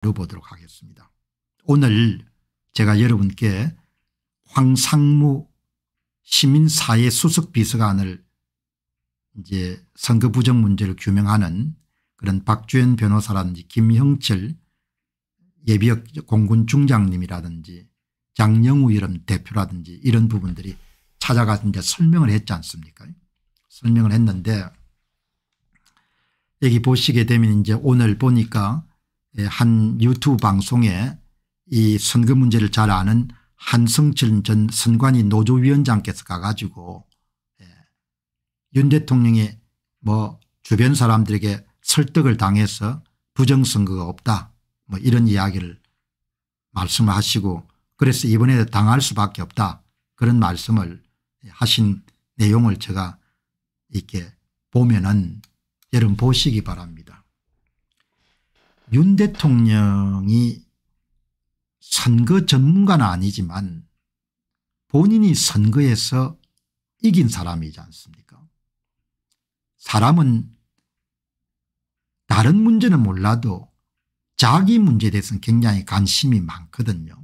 들어보도록 하겠습니다. 오늘 제가 여러분께 황상무 시민사회수석비서관을 이제 선거 부정 문제를 규명하는 그런 박주현 변호사라든지 김형철 예비역 공군 중장님이라든지 장영우 이런 대표라든지 이런 부분들이 찾아가서 이제 설명을 했지 않습니까 설명을 했는데 여기 보시게 되면 이제 오늘 보니까 예, 한 유튜브 방송에 이 선거 문제를 잘 아는 한성철 전 선관위 노조위원장께서 가가지고 예, 윤 대통령이 뭐 주변 사람들에게 설득을 당해서 부정선거가 없다 뭐 이런 이야기를 말씀을 하시고 그래서 이번에 당할 수밖에 없다 그런 말씀을 하신 내용을 제가 이렇게 보면은 여러분 보시기 바랍니다. 윤 대통령이 선거 전문가는 아니지만 본인이 선거에서 이긴 사람이지 않습니까 사람은 다른 문제는 몰라도 자기 문제에 대해서는 굉장히 관심이 많거든요.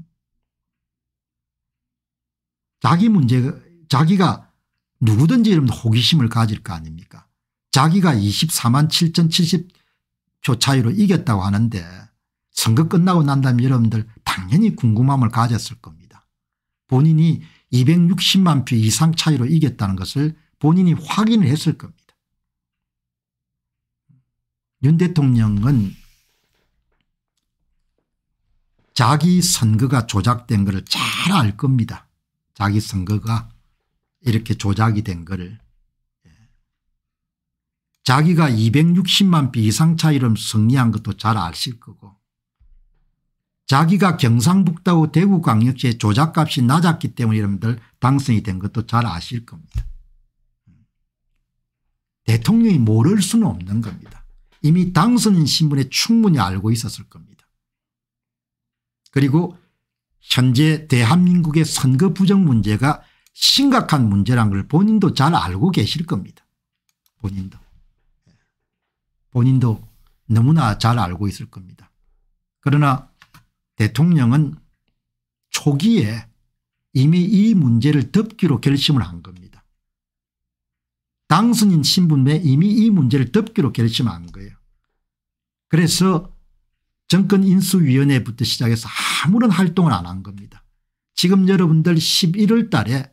자기 문제 자기가 누구든지 이런 호기심을 가질 거 아닙니까 자기가 24만 7천 70표 차이로 이겼다고 하는데 선거 끝나고 난 다음 여러분들 당연히 궁금함을 가졌을 겁니다. 본인이 260만 표 이상 차이로 이겼다는 것을 본인이 확인을 했을 겁니다. 윤 대통령은 자기 선거가 조작된 것을 잘 알 겁니다. 자기 선거가 이렇게 조작이 된 것을 자기가 260만 비 이상 차이를 승리한 것도 잘 아실 거고 자기가 경상북도 대구광역시의 조작값이 낮았기 때문에 여러분들 당선이 된 것도 잘 아실 겁니다. 대통령이 모를 수는 없는 겁니다. 이미 당선인 신분에 충분히 알고 있었을 겁니다. 그리고 현재 대한민국의 선거 부정 문제가 심각한 문제라는걸 본인도 잘 알고 계실 겁니다. 본인도. 본인도 너무나 잘 알고 있을 겁니다. 그러나 대통령은 초기에 이미 이 문제를 덮기로 결심을 한 겁니다. 당선인 신분에 이미 이 문제를 덮기로 결심한 거예요. 그래서 정권인수위원회부터 시작해서 아무런 활동을 안 한 겁니다. 지금 여러분들 11월 달에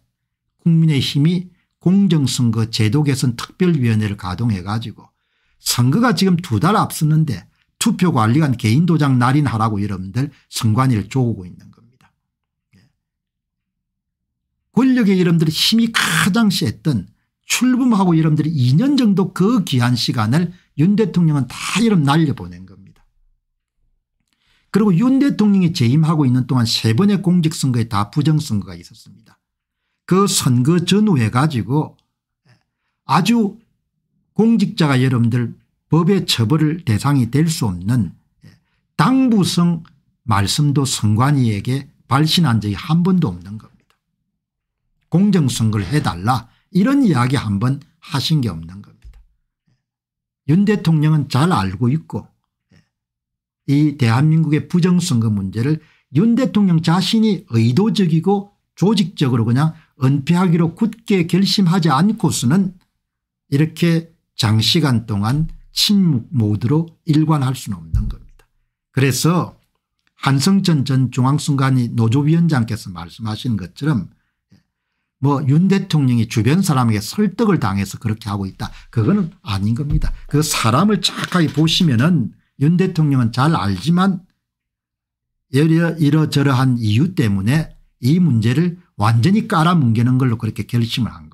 국민의힘이 공정선거 제도 개선 특별위원회를 가동해 가지고 선거가 지금 두 달 앞섰는데 투표관리관 개인도장 날인하라고 여러분들 선관위를 쪼고 있는 겁니다. 예. 권력의 여러분들이 힘이 가장 셌던 출범하고 여러분들이 2년 정도 그 귀한 시간을 윤 대통령은 다 여러분 날려보낸 겁니다. 그리고 윤 대통령이 재임하고 있는 동안 세 번의 공직선거에 다 부정선거가 있었습니다. 그 선거 전후에 가지고 아주 공직자가 여러분들 법의 처벌을 대상이 될 수 없는 예, 당부성 말씀도 선관위에게 발신한 적이 한 번도 없는 겁니다. 공정선거를 해달라 이런 이야기 한 번 하신 게 없는 겁니다. 예, 윤 대통령은 잘 알고 있고 예, 이 대한민국의 부정선거 문제를 윤 대통령 자신이 의도적이고 조직적으로 그냥 은폐하기로 굳게 결심하지 않고서는 이렇게 장시간 동안 침묵 모드로 일관할 수는 없는 겁니다. 그래서 한성천 전 중앙순간이 노조위원장께서 말씀하신 것처럼 뭐 윤 대통령이 주변 사람에게 설득을 당해서 그렇게 하고 있다. 그거는 아닌 겁니다. 그 사람을 착하게 보시면은 윤 대통령은 잘 알지만 이러저러한 이유 때문에 이 문제를 완전히 깔아뭉개는 걸로 그렇게 결심을 한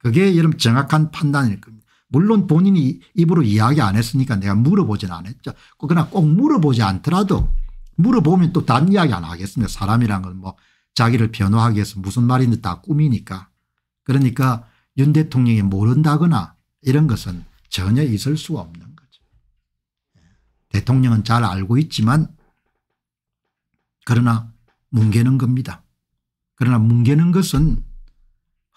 그게 여러분 정확한 판단일 겁니다. 물론 본인이 입으로 이야기 안 했으니까 내가 물어보진 않았죠. 그러나 꼭 물어보지 않더라도 물어보면 또다 이야기 안 하겠습니다. 사람이란 건 뭐 자기를 변호하기 위해서 무슨 말인지 다 꿈이니까. 그러니까 윤 대통령이 모른다거나 이런 것은 전혀 있을 수가 없는 거죠. 대통령은 잘 알고 있지만 그러나 뭉개는 겁니다. 그러나 뭉개는 것은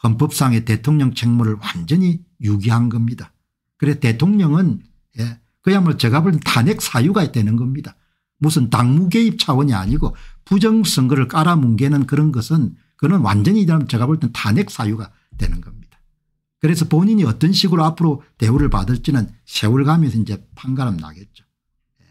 헌법상의 대통령 책무를 완전히 유기한 겁니다. 그래 대통령은 예, 그야말로 제가 볼 탄핵 사유가 되는 겁니다. 무슨 당무 개입 차원이 아니고 부정선거를 깔아뭉개는 그런 것은 그는 완전히 제가 볼땐 탄핵 사유가 되는 겁니다. 그래서 본인이 어떤 식으로 앞으로 대우를 받을지는 세월 가면서 이제 판가름 나겠죠. 예.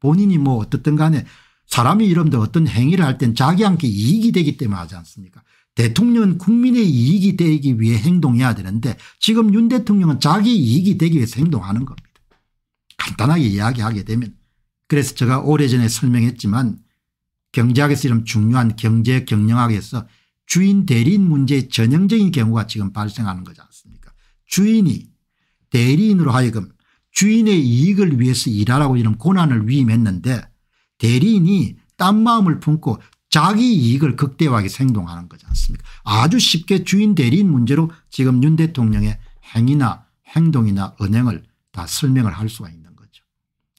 본인이 뭐 어떻든 간에 사람이 이름도 어떤 행위를 할 땐 자기한테 이익이 되기 때문에 하지 않습니까 대통령은 국민의 이익이 되기 위해 행동해야 되는데 지금 윤 대통령은 자기 이익이 되기 위해서 행동하는 겁니다. 간단하게 이야기하게 되면 그래서 제가 오래전에 설명했지만 경제학에서 이런 중요한 경제 경영학에서 주인 대리인 문제의 전형적인 경우가 지금 발생하는 거지 않습니까 주인이 대리인으로 하여금 주인의 이익을 위해서 일하라고 이런 고난을 위임했는데 대리인이 딴 마음을 품고 자기 이익을 극대화하게 생동하는 거지 않습니까 아주 쉽게 주인 대리인 문제로 지금 윤 대통령의 행위나 행동이나 은행을다 설명을 할 수가 있는 거죠.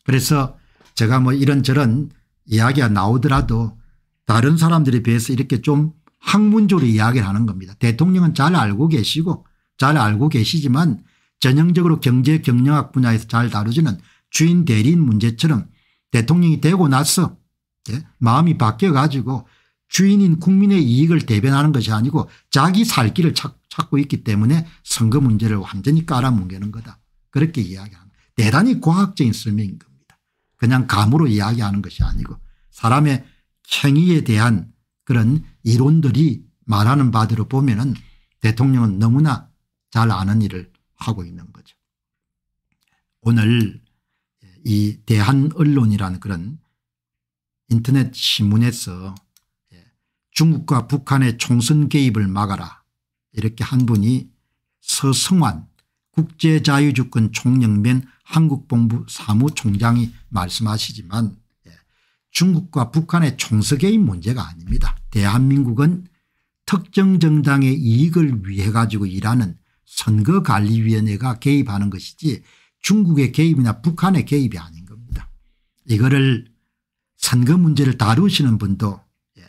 그래서 제가 뭐 이런저런 이야기가 나오더라도 다른 사람들에 비해서 이렇게 좀 학문적으로 이야기를 하는 겁니다. 대통령은 잘 알고 계시고 잘 알고 계시지만 전형적으로 경제 경영학 분야에서 잘 다루지는 주인 대리인 문제처럼 대통령이 되고 나서 예? 마음이 바뀌어가지고 주인인 국민의 이익을 대변하는 것이 아니고 자기 살 길을 찾, 고 있기 때문에 선거 문제를 완전히 깔아뭉개는 거다. 그렇게 이야기하는 대단히 과학적인 설명인 겁니다. 그냥 감으로 이야기하는 것이 아니고 사람의 행위에 대한 그런 이론들이 말하는 바대로 보면 은 대통령은 너무나 잘 아는 일을 하고 있는 거죠. 오늘 이 대한언론이라는 그런 인터넷 신문에서 예, 중국과 북한의 총선 개입을 막아라 이렇게 한 분이 서성환 국제자유주권 총령면 한국본부 사무총장이 말씀하시지만 예, 중국과 북한의 총선 개입 문제가 아닙니다. 대한민국은 특정 정당의 이익을 위해 가지고 일하는 선거관리위원회가 개입하는 것이지 중국의 개입이나 북한의 개입이 아닌 겁니다. 이거를 선거 문제를 다루시는 분도 예,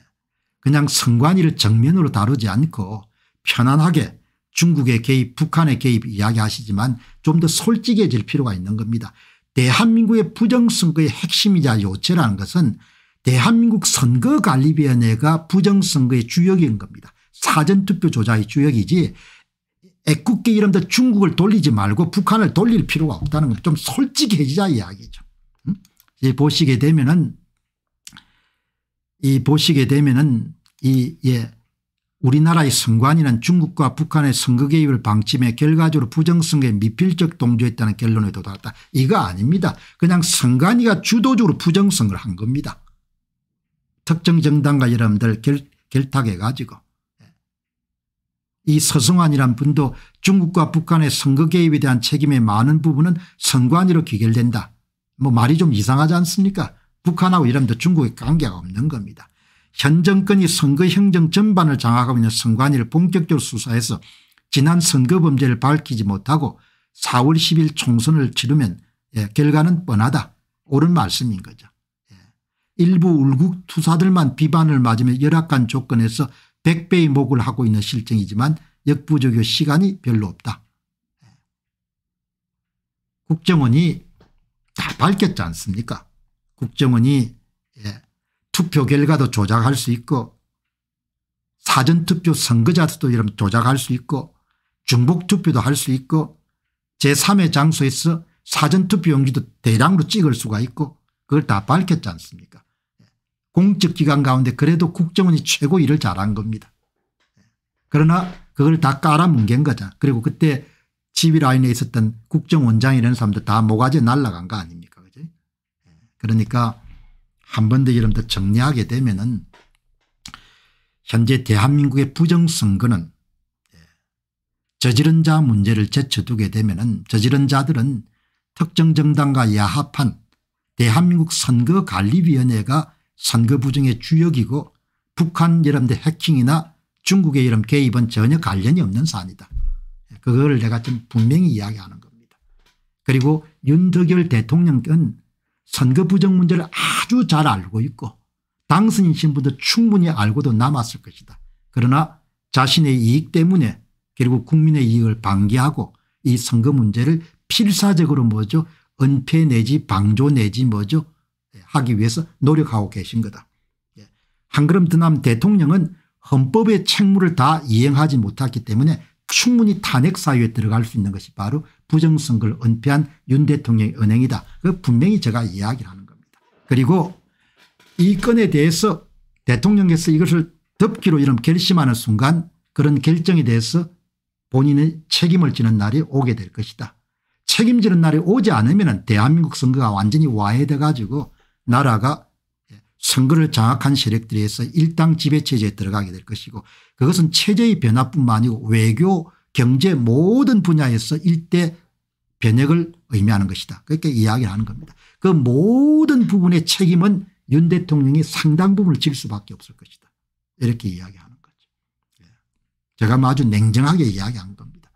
그냥 선관위를 정면으로 다루지 않고 편안하게 중국의 개입 북한의 개입 이야기하시지만 좀 더 솔직해질 필요가 있는 겁니다. 대한민국의 부정선거의 핵심이자 요체라는 것은 대한민국 선거관리위원회가 부정선거의 주역인 겁니다. 사전투표 조작의 주역이지 애국계 이름도 중국을 돌리지 말고 북한을 돌릴 필요가 없다는 것좀 솔직해지자 이야기죠. 음? 보시게 되면 은이 보시게 되면은 이 예. 우리나라의 선관위는 중국과 북한의 선거 개입을 방침해 결과적으로 부정선거에 미필적 동조했다는 결론에 도달했다. 이거 아닙니다. 그냥 선관위가 주도적으로 부정선거를 한 겁니다. 특정 정당과 여러분들 결, 결탁해 가지고 이 서승환이란 분도 중국과 북한의 선거 개입에 대한 책임의 많은 부분은 선관위로 귀결된다. 뭐 말이 좀 이상하지 않습니까 북한하고 이러면 중국의 관계가 없는 겁니다. 현 정권이 선거 행정 전반을 장악하고 있는 선관위를 본격적으로 수사해서 지난 선거 범죄를 밝히지 못하고 4월 10일 총선을 치르면 예, 결과는 뻔하다. 옳은 말씀인 거죠. 예. 일부 울국 투사들만 비반을 맞으며 열악한 조건에서 100배의 목을 하고 있는 실정이지만 역부족의 시간이 별로 없다. 예. 국정원이 다 밝혔지 않습니까 국정원이 예, 투표 결과도 조작할 수 있고 사전투표 선거자도 이런 조작할 수 있고 중복투표도 할 수 있고 제3의 장소에서 사전투표용지도 대량으로 찍을 수가 있고 그걸 다 밝혔지 않습니까 예, 공적기관 가운데 그래도 국정원이 최고 일을 잘한 겁니다. 예, 그러나 그걸 다 깔아뭉갠 거죠. 그리고 그때 지휘라인에 있었던 국정원장이라는 사람들 다 모가지에 날라간 거 아닙니까 그러니까 한 번더 여러분들 정리하게 되면은 현재 대한민국의 부정선거는 예, 저지른 자 문제를 제쳐두게 되면은 저지른 자들은 특정 정당과 야합한 대한민국 선거관리위원회가 선거부정의 주역이고 북한 여러분들 해킹이나 중국의 이런 개입은 전혀 관련이 없는 사안이다. 예, 그걸 내가 좀 분명히 이야기하는 겁니다. 그리고 윤석열 대통령은 선거 부정 문제를 아주 잘 알고 있고 당선이신 분도 충분히 알고도 남았을 것이다. 그러나 자신의 이익 때문에 결국 국민의 이익을 방기하고 이 선거 문제를 필사적으로 뭐죠 은폐 내지 방조 내지 뭐죠 예, 하기 위해서 노력하고 계신 거다. 예. 한 걸음 드남 대통령은 헌법의 책무를 다 이행하지 못했기 때문에 충분히 탄핵 사유에 들어갈 수 있는 것이 바로 부정선거를 은폐한 윤 대통령의 은행이다. 그 분명히 제가 이야기를 하는 겁니다. 그리고 이 건에 대해서 대통령께서 이것을 덮기로 이런 결심하는 순간 그런 결정에 대해서 본인의 책임을 지는 날이 오게 될 것이다. 책임지는 날이 오지 않으면 대한민국 선거가 완전히 와해돼 가지고 나라가 선거를 장악한 세력들에 의해서 일당 지배체제에 들어가게 될 것이고 그것은 체제의 변화뿐만 아니고 외교 경제 모든 분야에서 일대 변혁을 의미하는 것이다. 그렇게 이야기를 하는 겁니다. 그 모든 부분의 책임은 윤 대통령이 상당 부분을 질 수밖에 없을 것이다. 이렇게 이야기하는 거죠. 예. 제가 뭐 아주 냉정하게 이야기한 겁니다.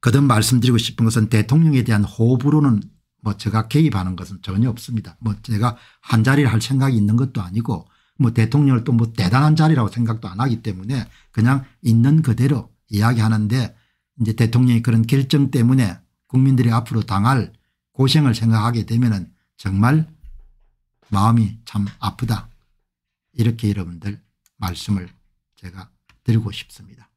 거듭 말씀드리고 싶은 것은 대통령에 대한 호불호는 뭐 제가 개입하는 것은 전혀 없습니다. 뭐 제가 한 자리를 할 생각이 있는 것도 아니고 뭐 대통령을 또 뭐 대단한 자리라고 생각도 안 하기 때문에 그냥 있는 그대로 이야기하는데 이제 대통령이 그런 결정 때문에 국민들이 앞으로 당할 고생을 생각하게 되면 정말 마음이 참 아프다 이렇게 여러분들 말씀을 제가 드리고 싶습니다.